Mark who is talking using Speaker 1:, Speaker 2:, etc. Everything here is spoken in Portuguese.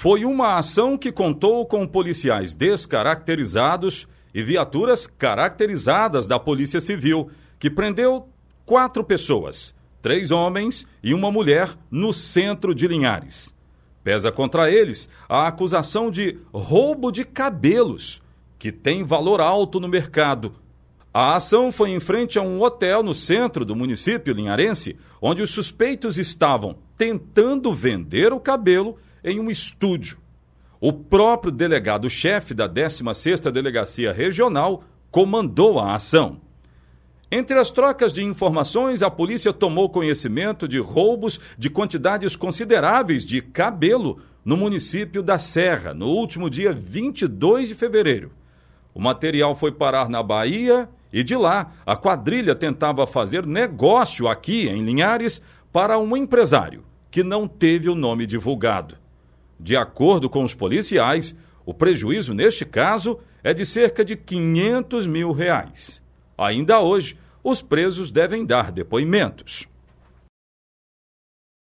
Speaker 1: foi uma ação que contou com policiais descaracterizados e viaturas caracterizadas da Polícia Civil, que prendeu quatro pessoas, três homens e uma mulher, no centro de Linhares. Pesa contra eles a acusação de roubo de cabelos, que tem valor alto no mercado. A ação foi em frente a um hotel no centro do município linharense, onde os suspeitos estavam tentando vender o cabelo em um estúdio. O próprio delegado-chefe da 16ª Delegacia Regional comandou a ação. Entre as trocas de informações, a polícia tomou conhecimento de roubos de quantidades consideráveis de cabelo no município da Serra, no último dia 22 de fevereiro. O material foi parar na Bahia e de lá a quadrilha tentava fazer negócio aqui em Linhares para um empresário que não teve o nome divulgado. De acordo com os policiais, o prejuízo neste caso é de cerca de 500 mil reais. Ainda hoje, os presos devem dar depoimentos.